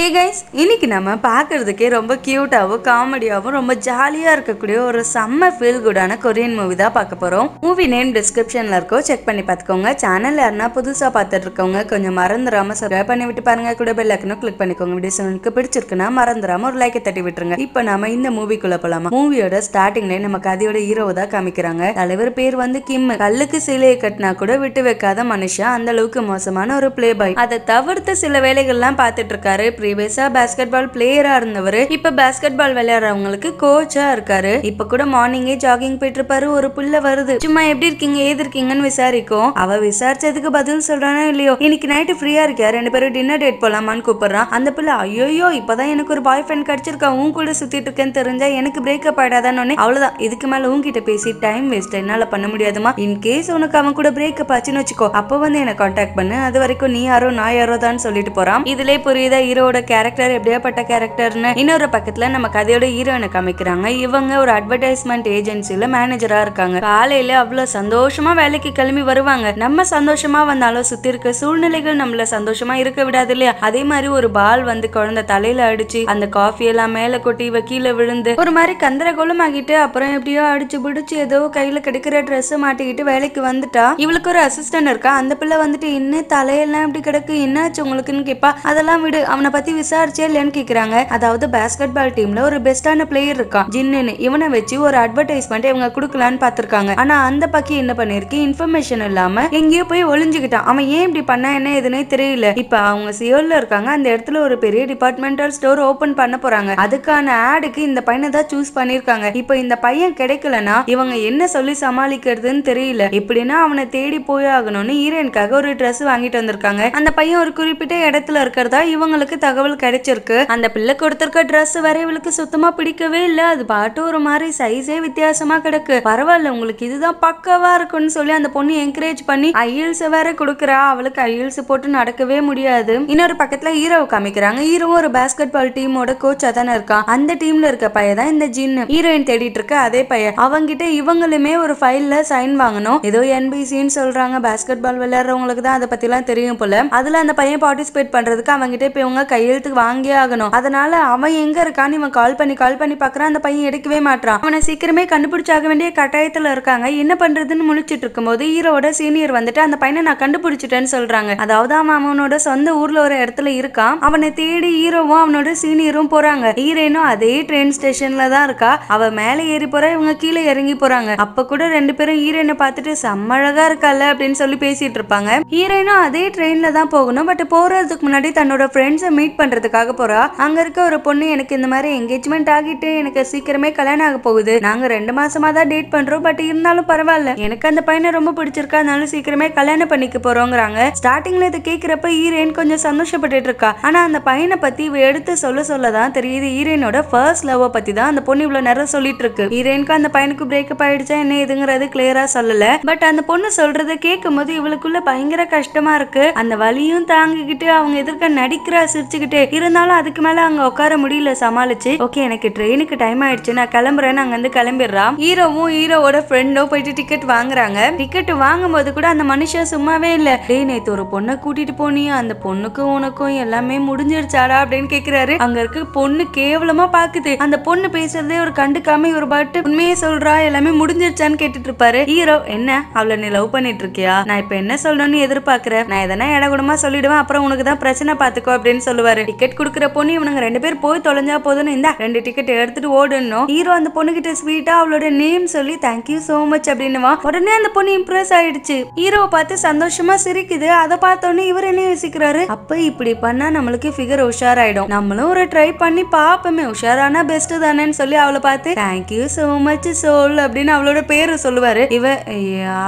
hey guys இன்னைக்கு நம்ம பார்க்குறதுக்கே ரொம்ப க்யூட்டாகவும் காமெடியாகவும் ரொம்ப ஜாலியாக இருக்கக்கூடிய ஒரு செம்ம ஃபீல் குடான கொரியன் மூவி தான் பார்க்க போகிறோம் மூவி நேம் டிஸ்கிரிப்ஷனில் இருக்கோ செக் பண்ணி பார்த்துக்கோங்க சேனல் யாருன்னா புதுசாக பார்த்துட்டு இருக்கவங்க கொஞ்சம் மறந்துடாமல் சப்ஸ்கிரைப் பண்ணி விட்டு பாருங்க கூட பெல் ஐக்கனும் கிளிக் பண்ணிக்கோங்க வீடியோஸ்க்கு பிடிச்சிருக்குன்னா மறந்துடாமல் ஒரு லைக்கை தட்டி விட்டுருங்க இப்போ நம்ம இந்த மூவிக்குள்ளே போகலாமா மூவியோட ஸ்டார்டிங்லேயே நம்ம கதையோட ஹீரோவை தான் காமிக்கிறாங்க தலைவர் பேர் வந்து கிம் கல்லுக்கு சிலையை கட்டினா கூட விட்டு வைக்காத மனுஷன் அந்த அளவுக்கு மோசமான ஒரு பிளே பாய் அதை தவிர்த்து சில வேலைகள்லாம் பார்த்துட்டு இருக்காரு ப்ரீவியஸாக பேஸ்கெட் பால் பிளேயரா இருந்தவர் இப்போ பேஸ்கெட் பால் விளையாடுறவங்களுக்கு கோச்சாக இருக்காரு இப்போ கூட மார்னிங்கே ஜாகிங் போயிட்டு இருப்பாரு ஒரு புள்ள வருது சும்மா எப்படி இருக்கீங்க ஏது இருக்கீங்கன்னு விசாரிக்கும் அவ விசாரிச்சதுக்கு பதில் சொல்றானா இல்லையோ இன்னைக்கு நைட்டு ஃப்ரீயா இருக்கியா ரெண்டு பேரும் டின்னர் டேட் போலாமான்னு கூப்பிடுறான் அந்த பிள்ளை ஐயோயோ இப்பதான் எனக்கு ஒரு பாய் ஃப்ரெண்ட் கிடைச்சிருக்கா உன் கூட சுத்திட்டு இருக்கேன்னு தெரிஞ்சா எனக்கு பிரேக்கப் ஆயிடாதான்னு அவ்வளவுதான் இதுக்கு மேல உன்கிட்ட பேசி டைம் வேஸ்ட் என்னால பண்ண முடியாதுமா இன் கேஸ் உனக்கு அவன் கூட பிரேக்கப் ஆச்சுன்னு வச்சுக்கோ அப்போ வந்து என்ன காண்டாக்ட் பண்ணு அது வரைக்கும் நீ யாரோ நான் யாரோ தான் சொல்லிட்டு போறான் இதுல புரியுதா ஈரோட அவங்களோட கேரக்டர் எப்படியாப்பட்ட கேரக்டர்னு இன்னொரு பக்கத்துல நம்ம கதையோட ஹீரோயினை காமிக்கிறாங்க இவங்க ஒரு அட்வர்டைஸ்மெண்ட் ஏஜென்சில மேனேஜரா இருக்காங்க காலையில அவ்வளவு சந்தோஷமா வேலைக்கு கிளம்பி வருவாங்க நம்ம சந்தோஷமா வந்தாலும் சுத்தி இருக்க சூழ்நிலைகள் நம்மள சந்தோஷமா இருக்க விடாது இல்லையா அதே மாதிரி ஒரு பால் வந்து குழந்தை தலையில அடிச்சு அந்த காஃபி எல்லாம் மேல கொட்டி இவ கீழே விழுந்து ஒரு மாதிரி கந்தரகோலம் ஆகிட்டு அப்புறம் எப்படியோ அடிச்சு பிடிச்சு ஏதோ கையில கிடைக்கிற ட்ரெஸ் மாட்டிக்கிட்டு வேலைக்கு வந்துட்டா இவளுக்கு ஒரு அசிஸ்டன்ட் இருக்கா அந்த பிள்ளை வந்துட்டு இன்னும் தலையெல்லாம் இப்படி கிடக்கு என்னாச்சு உங்களுக்குன்னு கேட்பா அதெல்லாம் விடு அவனை பத்தி பத்தி விசாரிச்சே இல்லைன்னு கேக்குறாங்க அதாவது பேஸ்கெட் பால் டீம்ல ஒரு பெஸ்டான பிளேயர் இருக்கான் ஜின்னு இவனை வச்சு ஒரு அட்வர்டைஸ்மெண்ட் இவங்க குடுக்கலான்னு பாத்துருக்காங்க ஆனா அந்த பக்கி என்ன பண்ணிருக்கு இன்ஃபர்மேஷன் இல்லாம எங்கேயோ போய் ஒளிஞ்சுக்கிட்டான் அவன் ஏன் இப்படி பண்ணா என்ன எதுனே தெரியல இப்ப அவங்க சியோல்ல e இருக்காங்க அந்த இடத்துல ஒரு பெரிய டிபார்ட்மெண்டல் ஸ்டோர் ஓபன் பண்ண போறாங்க அதுக்கான ஆடுக்கு இந்த பையனை தான் சூஸ் பண்ணிருக்காங்க இப்ப இந்த பையன் கிடைக்கலனா இவங்க என்ன சொல்லி சமாளிக்கிறதுன்னு தெரியல எப்படின்னா அவனை தேடி போய் ஆகணும்னு ஹீரோயினுக்காக ஒரு ட்ரெஸ் வாங்கிட்டு வந்திருக்காங்க அந்த பையன் ஒரு குறிப்பிட்ட இடத்துல இருக்கிறதா இவங்களுக்கு தகவல் கிடைச்சிருக்கு அந்த பிள்ளை கொடுத்திருக்க ட்ரெஸ் வர இவளுக்கு சுத்தமா பிடிக்கவே இல்ல அது பாட்டு ஒரு மாதிரி சைஸே வித்தியாசமா கிடக்கு பரவாயில்ல உங்களுக்கு இதுதான் பக்கவா இருக்கும்னு சொல்லி அந்த பொண்ணு என்கரேஜ் பண்ணி ஐயல்ஸ் வேற கொடுக்குறா அவளுக்கு ஐயல்ஸ் போட்டு நடக்கவே முடியாது இன்னொரு பக்கத்துல ஹீரோ காமிக்கிறாங்க ஹீரோவும் ஒரு பேஸ்கெட் பால் டீமோட கோச்சா தானே இருக்கான் அந்த டீம்ல இருக்க பையன் தான் இந்த ஜின்னு ஹீரோயின் தேடிட்டு இருக்க அதே பையன் அவங்கிட்ட இவங்களுமே ஒரு ஃபைல்ல சைன் வாங்கணும் ஏதோ என்பிசின்னு சொல்றாங்க பேஸ்கெட் பால் விளையாடுறவங்களுக்கு தான் அதை பத்திலாம் தெரியும் போல அதுல அந்த பையன் பார்ட்டிசிபேட் பண்றதுக்கு அவங்கிட்ட போய் இவங்க கை கையெழுத்துக்கு வாங்கியே ஆகணும் அதனால அவன் எங்க இருக்கான்னு இவன் கால் பண்ணி கால் பண்ணி பாக்குறான் அந்த பையன் எடுக்கவே மாட்டான் அவனை சீக்கிரமே கண்டுபிடிச்சாக வேண்டிய கட்டாயத்துல இருக்காங்க என்ன பண்றதுன்னு முழிச்சிட்டு இருக்கும்போது ஹீரோட சீனியர் வந்துட்டு அந்த பையனை நான் கண்டுபிடிச்சிட்டேன்னு சொல்றாங்க அதாவது அவன் அவனோட சொந்த ஊர்ல ஒரு இடத்துல இருக்கான் அவனை தேடி ஹீரோவும் அவனோட சீனியரும் போறாங்க ஹீரோனும் அதே ட்ரெயின் ஸ்டேஷன்ல தான் இருக்கா அவ மேலே ஏறி போறா இவங்க கீழே இறங்கி போறாங்க அப்ப கூட ரெண்டு பேரும் ஹீரோயினை பார்த்துட்டு சம்மழகா இருக்கல அப்படின்னு சொல்லி பேசிட்டு இருப்பாங்க ஹீரோயினும் அதே ட்ரெயின்ல தான் போகணும் பட் போறதுக்கு முன்னாடி தன்னோட ஃப்ரெண்ட்ஸை மீட் மீட் பண்றதுக்காக போறா அங்க இருக்க ஒரு பொண்ணு எனக்கு இந்த மாதிரி என்கேஜ்மெண்ட் ஆகிட்டு எனக்கு சீக்கிரமே கல்யாணம் ஆக போகுது நாங்க ரெண்டு மாசமா தான் டேட் பண்றோம் பட் இருந்தாலும் பரவாயில்ல எனக்கு அந்த பையனை ரொம்ப பிடிச்சிருக்கா அதனால சீக்கிரமே கல்யாணம் பண்ணிக்க போறோங்கிறாங்க ஸ்டார்டிங்ல இதை கேக்குறப்ப ஈரேன் கொஞ்சம் சந்தோஷப்பட்டுட்டு இருக்கா ஆனா அந்த பையனை பத்தி இவ எடுத்து சொல்ல சொல்லதான் தெரியுது ஈரேனோட ஃபர்ஸ்ட் லவ் பத்தி தான் அந்த பொண்ணு இவ்வளவு நேரம் சொல்லிட்டு இருக்கு ஈரேனுக்கு அந்த பையனுக்கு பிரேக்கப் ஆயிடுச்சா என்ன இதுங்கிறது கிளியரா சொல்லல பட் அந்த பொண்ணு சொல்றத கேட்கும் போது இவளுக்குள்ள பயங்கர கஷ்டமா இருக்கு அந்த வலியும் தாங்கிக்கிட்டு அவங்க எதிர்க்க நடிக்கிறா சிரிச்சு யோசிச்சுக்கிட்டே இருந்தாலும் அதுக்கு மேல அங்க உட்கார முடியல சமாளிச்சு ஓகே எனக்கு ட்ரெயினுக்கு டைம் ஆயிடுச்சு நான் கிளம்புறேன் அங்க இருந்து கிளம்பிடுறான் ஹீரோவும் ஹீரோவோட ஃப்ரெண்டும் போயிட்டு டிக்கெட் வாங்குறாங்க டிக்கெட் வாங்கும் போது கூட அந்த மனுஷன் சும்மாவே இல்ல டே நேத்து ஒரு பொண்ணை கூட்டிட்டு போனியா அந்த பொண்ணுக்கும் உனக்கும் எல்லாமே முடிஞ்சிருச்சாடா அப்படின்னு கேக்குறாரு அங்க இருக்க பொண்ணு கேவலமா பாக்குது அந்த பொண்ணு பேசுறதே ஒரு கண்டுக்காம ஒரு பாட்டு உண்மையே சொல்றா எல்லாமே முடிஞ்சிருச்சான்னு கேட்டுட்டு இருப்பாரு ஹீரோ என்ன அவள நீ லவ் பண்ணிட்டு இருக்கியா நான் இப்ப என்ன சொல்லணும்னு எதிர்பார்க்கிறேன் நான் எதனா இடகுடமா சொல்லிடுவேன் அப்புறம் உனக்கு தான் பிரச்சனை பாத்துக்கோ அப்படின்னு சொல்லுவாரு வருவாரு டிக்கெட் கொடுக்குற பொண்ணு இவனுங்க ரெண்டு பேர் போய் தொலைஞ்சா போதுன்னு இந்த ரெண்டு டிக்கெட் எடுத்துட்டு ஓடணும் ஹீரோ அந்த பொண்ணு கிட்ட ஸ்வீட்டா அவளோட நேம் சொல்லி தேங்க்யூ சோ மச் அப்படின்னுவா உடனே அந்த பொண்ணு இம்ப்ரெஸ் ஆயிடுச்சு ஹீரோவை பார்த்து சந்தோஷமா சிரிக்குது அதை பார்த்தோன்னே இவர் என்ன யோசிக்கிறாரு அப்ப இப்படி பண்ணா நம்மளுக்கு ஃபிகர் உஷாராயிடும் நம்மளும் ஒரு ட்ரை பண்ணி பாப்போமே உஷாரானா பெஸ்ட் தானேன்னு சொல்லி அவளை பார்த்து தேங்க்யூ சோ மச் சோல் அப்படின்னு அவளோட பேரு சொல்லுவாரு இவ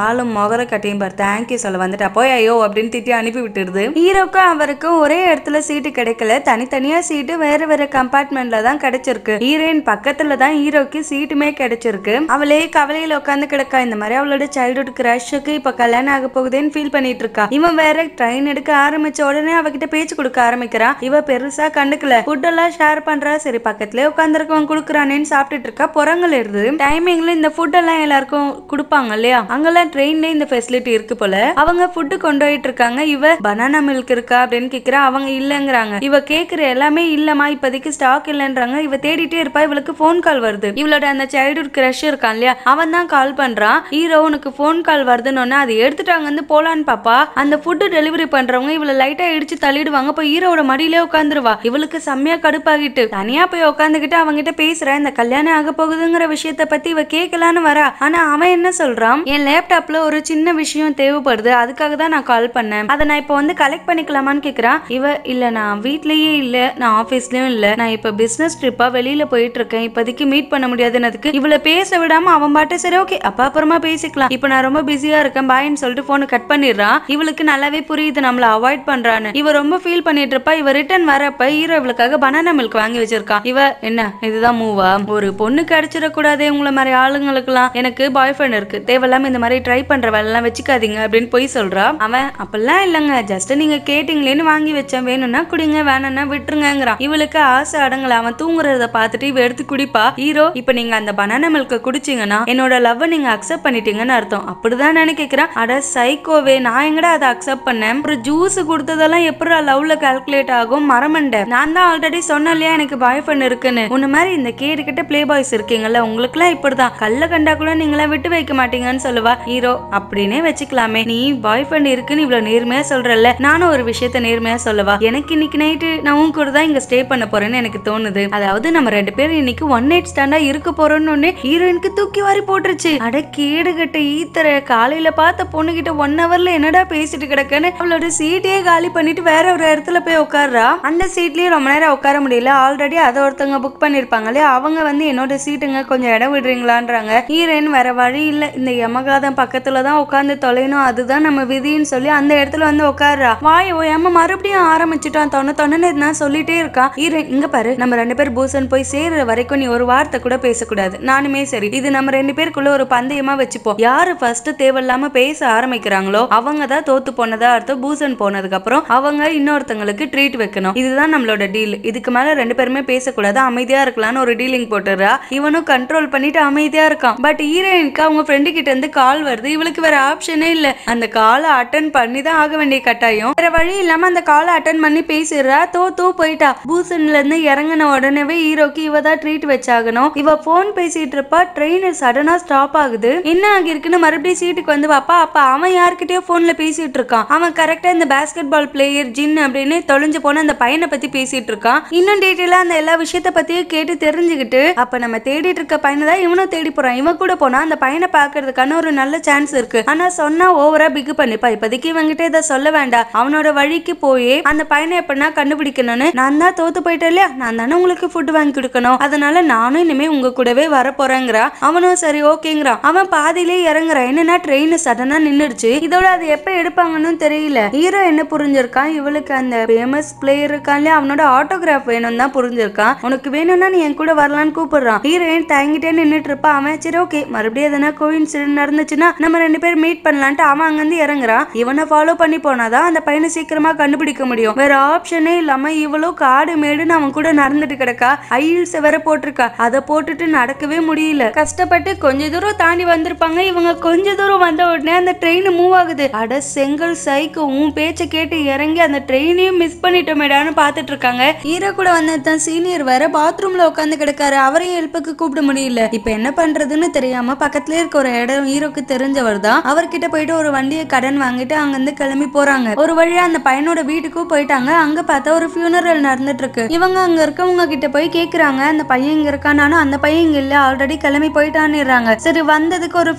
ஆளும் முகர கட்டியும் பாரு தேங்க்யூ சொல்ல வந்துட்டா போய் ஐயோ அப்படின்னு திட்டி அனுப்பி விட்டுருது ஹீரோக்கும் அவருக்கும் ஒரே இடத்துல சீட்டு கிடை கிடைக்கல தனித்தனியா சீட்டு வேற வேற கம்பார்ட்மெண்ட்ல தான் கிடைச்சிருக்கு ஹீரோயின் பக்கத்துல தான் ஹீரோக்கு சீட்டுமே கிடைச்சிருக்கு அவளே கவலையில உட்காந்து கிடக்கா இந்த மாதிரி அவளோட சைல்ட்ஹுட் கிரஷுக்கு இப்போ கல்யாணம் ஆக போகுதுன்னு ஃபீல் பண்ணிட்டு இருக்கா இவன் வேற ட்ரெயின் எடுக்க ஆரம்பிச்ச உடனே அவகிட்ட பேச்சு கொடுக்க ஆரம்பிக்கிறா இவ பெருசா கண்டுக்கல ஃபுட் எல்லாம் ஷேர் பண்றா சரி பக்கத்துலயே உட்காந்துருக்கவன் குடுக்கறானேன்னு சாப்பிட்டுட்டு இருக்கா புறங்கள் இருந்து டைமிங்ல இந்த ஃபுட் எல்லாம் எல்லாருக்கும் கொடுப்பாங்க இல்லையா அங்கெல்லாம் ட்ரெயின்ல இந்த ஃபெசிலிட்டி இருக்கு போல அவங்க ஃபுட்டு கொண்டு போயிட்டு இருக்காங்க இவ பனானா மில்க் இருக்கா அப்படின்னு கேக்குறா அவங்க இல்லங்கிறாங்க இவ கேட்குற எல்லாமே இல்லைம்மா இப்போதைக்கு ஸ்டாக் இல்லைன்றாங்க இவ தேடிட்டே இருப்பா இவளுக்கு ஃபோன் கால் வருது இவளோட அந்த சைல்டு கிரஷ் இருக்கான் இல்லையா அவன் தான் கால் பண்றான் ஹீரோ உனக்கு ஃபோன் கால் வருதுன்னு அதை எடுத்துட்டாங்க வந்து போலான்னு பாப்பா அந்த ஃபுட்டு டெலிவரி பண்றவங்க இவளை லைட்டா இடிச்சு தள்ளிடுவாங்க இப்போ ஹீரோட மடியிலே உட்காந்துருவா இவளுக்கு செம்மையா கடுப்பாகிட்டு தனியா போய் உட்காந்துக்கிட்டு கிட்ட பேசுற இந்த கல்யாணம் ஆக போகுதுங்கிற விஷயத்த பத்தி இவ கேட்கலான்னு வரா ஆனா அவன் என்ன சொல்றான் என் லேப்டாப்ல ஒரு சின்ன விஷயம் தேவைப்படுது அதுக்காக தான் நான் கால் பண்ணேன் அதை நான் இப்போ வந்து கலெக்ட் பண்ணிக்கலாமான்னு கேக்குறான் இவ இல்ல நான் வீட்லயே இல்லை நான் ஆபீஸ்லயும் இல்லை நான் இப்போ பிஸ்னஸ் ட்ரிப்பாக வெளியில் போயிட்டு இருக்கேன் இப்போதைக்கு மீட் பண்ண முடியாதுன்னு இவளை பேச விடாம அவன் பாட்டு சரி ஓகே அப்பா அப்புறமா பேசிக்கலாம் இப்போ நான் ரொம்ப பிஸியா இருக்கேன் பாய்னு சொல்லிட்டு ஃபோனை கட் பண்ணிடுறான் இவளுக்கு நல்லாவே புரியுது நம்மள அவாய்ட் பண்றான்னு இவ ரொம்ப ஃபீல் பண்ணிட்டு இருப்பா இவ ரிட்டர்ன் வரப்ப ஹீரோ இவளுக்காக பனானா மில்க் வாங்கி வச்சிருக்கான் இவ என்ன இதுதான் மூவா ஒரு பொண்ணு கிடைச்சிடக்கூடாதே உங்களை மாதிரி ஆளுங்களுக்குலாம் எனக்கு பாய் ஃப்ரெண்ட் இருக்கு தேவையில்லாம இந்த மாதிரி ட்ரை பண்ற வேலைலாம் வச்சுக்காதீங்க அப்படின்னு போய் சொல்றான் அவன் அப்பெல்லாம் இல்லைங்க ஜஸ்ட் நீங்க கேட்டீங்களேன்னு வாங்கி வச்சேன் வேணும்னா குடிங்க வேணாம்னா விட்டுருங்கிறான் இவளுக்கு ஆசை அடங்கல அவன் தூங்குறத பார்த்துட்டு இவ எடுத்து குடிப்பா ஹீரோ இப்ப நீங்க அந்த பனானா மில்க குடிச்சீங்கன்னா என்னோட லவ் நீங்க அக்செப்ட் பண்ணிட்டீங்கன்னு அர்த்தம் அப்படிதான் நினைக்கிறேன் அட சைக்கோவே நான் எங்கடா அதை அக்செப்ட் பண்ணேன் அப்புறம் ஜூஸ் கொடுத்ததெல்லாம் எப்படி லவ்ல கால்குலேட் ஆகும் மரமண்ட நான் தான் ஆல்ரெடி சொன்னேன் இல்லையா எனக்கு பாய் ஃப்ரெண்ட் இருக்குன்னு உன்ன மாதிரி இந்த கேடு கிட்ட பிளே பாய்ஸ் இருக்கீங்கல்ல உங்களுக்கு எல்லாம் இப்படிதான் கல்ல கண்டா கூட நீங்களாம் விட்டு வைக்க மாட்டீங்கன்னு சொல்லுவா ஹீரோ அப்படின்னே வச்சுக்கலாமே நீ பாய் ஃப்ரெண்ட் இருக்குன்னு இவ்வளவு நேர்மையா சொல்றல்ல நானும் ஒரு விஷயத்த நேர்மையா சொல்லவா எனக்கு இன்னைக்கு நைட்டு நான் உன் கூட தான் இங்கே ஸ்டே பண்ண போறேன்னு எனக்கு தோணுது அதாவது நம்ம ரெண்டு பேரும் இன்னைக்கு ஒன் நைட் ஸ்டாண்டா இருக்க போறோம்னு ஹீரோயினுக்கு தூக்கி வாரி போட்டுருச்சு அட கட்ட ஈத்தர காலையில பார்த்த பொண்ணுகிட்ட ஒன் ஹவர்ல என்னடா பேசிட்டு கிடக்கன்னு அவளோட சீட்டையே காலி பண்ணிட்டு வேற ஒரு இடத்துல போய் உட்காடுறா அந்த சீட்லயே ரொம்ப நேரம் உட்கார முடியல ஆல்ரெடி அதை ஒருத்தவங்க புக் பண்ணிருப்பாங்களே அவங்க வந்து என்னோட சீட்டுங்க கொஞ்சம் இடம் விடுறீங்களான்றாங்க ஹீரோயின் வேற வழி இல்லை இந்த யமகாதம் பக்கத்துல தான் உட்காந்து தொலைணும் அதுதான் நம்ம விதின்னு சொல்லி அந்த இடத்துல வந்து உட்காடுறா வாய் ஓயாம மறுபடியும் ஆரம்பிச்சுட்டான் தோணு தொன்னே நான் சொல்லிட்டே இருக்கா இரு இங்க பாரு நம்ம ரெண்டு பேர் பூசன் போய் சேர்ற வரைக்கும் நீ ஒரு வார்த்தை கூட பேசக்கூடாது நானுமே சரி இது நம்ம ரெண்டு பேருக்குள்ள ஒரு பந்தயமா வச்சுப்போம் யாரு ஃபர்ஸ்ட் தேவையில்லாம பேச ஆரம்பிக்கிறாங்களோ அவங்க தான் தோத்து போனதா அர்த்தம் பூசன் போனதுக்கு அப்புறம் அவங்க இன்னொருத்தங்களுக்கு ட்ரீட் வைக்கணும் இதுதான் நம்மளோட டீல் இதுக்கு மேல ரெண்டு பேருமே பேசக்கூடாது அமைதியா இருக்கலாம்னு ஒரு டீலிங் போட்டுறா இவனும் கண்ட்ரோல் பண்ணிட்டு அமைதியா இருக்கான் பட் ஹீரோயினுக்கு அவங்க ஃப்ரெண்டு கிட்ட இருந்து கால் வருது இவளுக்கு வேற ஆப்ஷனே இல்ல அந்த காலை அட்டன் பண்ணி தான் ஆக வேண்டிய கட்டாயம் வேற வழி இல்லாம அந்த காலை அட்டன் பண்ணி பேசி முடிச்சிடுறா தோ தோ போயிட்டா பூசன்ல இருந்து இறங்கின உடனே ஹீரோக்கு இவ தான் ட்ரீட் வச்சாகணும் இவ போன் பேசிட்டு இருப்பா ட்ரெயின் சடனா ஸ்டாப் ஆகுது என்ன ஆகிருக்குன்னு மறுபடியும் சீட்டுக்கு வந்து பாப்பா அப்ப அவன் யார்கிட்டயோ போன்ல பேசிட்டு இருக்கான் அவன் கரெக்டா இந்த பேஸ்கெட் பால் பிளேயர் ஜின் அப்படின்னு தொலைஞ்சு போன அந்த பையனை பத்தி பேசிட்டு இருக்கான் இன்னும் டீட்டெயிலா அந்த எல்லா விஷயத்த பத்தியும் கேட்டு தெரிஞ்சுக்கிட்டு அப்ப நம்ம தேடிட்டு இருக்க பையனை தான் இவனும் தேடி போறான் இவன் கூட போனா அந்த பையனை பாக்குறதுக்கான ஒரு நல்ல சான்ஸ் இருக்கு ஆனா சொன்னா ஓவரா பிக் பண்ணிப்பா இப்போதைக்கு இவங்கிட்ட இதை சொல்ல வேண்டாம் அவனோட வழிக்கு போய் அந்த பையனை எப்படின்னா நான் கண்டுபிடிக்கணும்னு நான் தான் தோத்து போயிட்டேன் இல்லையா நான் தானே உங்களுக்கு ஃபுட் வாங்கி கொடுக்கணும் அதனால நானும் இனிமே உங்க கூடவே வரப்போறேங்கிறா அவனும் சரி ஓகேங்கிறான் அவன் பாதியிலே இறங்குறான் என்னன்னா ட்ரெயின் சடனா நின்றுடுச்சு இதோட அது எப்ப எடுப்பாங்கன்னு தெரியல ஹீரோ என்ன புரிஞ்சிருக்கான் இவளுக்கு அந்த ஃபேமஸ் பிளேயர் இருக்கான் இல்லையா அவனோட ஆட்டோகிராஃப் வேணும் தான் புரிஞ்சிருக்கான் உனக்கு வேணும்னா நீ என் கூட வரலான்னு கூப்பிடுறான் ஹீரோயின் தயங்கிட்டே நின்றுட்டு இருப்பா அவன் சரி ஓகே மறுபடியும் எதனா கோயின்சிடன்ட் நடந்துச்சுன்னா நம்ம ரெண்டு பேரும் மீட் பண்ணலான்ட்டு அவன் அங்கிருந்து இறங்குறான் இவனை ஃபாலோ பண்ணி போனாதான் அந்த பையனை சீக்கிரமா கண்டுபிடிக்க முடியும் வேற ஆப்ஷன் பிரச்சனை இல்லாம இவ்வளோ காடு மேடுன்னு அவன் கூட நடந்துட்டு கிடக்கா ஐல்ஸ் வேற போட்டிருக்கா அதை போட்டுட்டு நடக்கவே முடியல கஷ்டப்பட்டு கொஞ்ச தூரம் தாண்டி வந்திருப்பாங்க இவங்க கொஞ்ச தூரம் வந்த உடனே அந்த ட்ரெயின் மூவ் ஆகுது அட செங்கல் சைக்கு உன் பேச்சை கேட்டு இறங்கி அந்த ட்ரெயினையும் மிஸ் பண்ணிட்டோமேடான்னு பார்த்துட்டு இருக்காங்க ஹீரோ கூட வந்தது தான் சீனியர் வேற பாத்ரூம்ல உட்காந்து கிடக்காரு அவரையும் ஹெல்ப்புக்கு கூப்பிட முடியல இப்ப என்ன பண்றதுன்னு தெரியாம பக்கத்துல இருக்க ஒரு இடம் ஹீரோக்கு தெரிஞ்சவர் தான் அவர்கிட்ட போயிட்டு ஒரு வண்டியை கடன் வாங்கிட்டு அங்கிருந்து கிளம்பி போறாங்க ஒரு வழியா அந்த பையனோட வீட்டுக்கும் போயிட்டாங்க அங்க பார்த்தா ஒரு ஃபியூனரல் இருக்கு இவங்க அங்க இருக்கவங்க கிட்ட போய் கேட்குறாங்க அந்த பையன் இங்கே இருக்கானானோ அந்த பையன் இங்கே இல்லை ஆல்ரெடி கிளம்பி போயிட்டான்னுறாங்க சரி வந்ததுக்கு ஒரு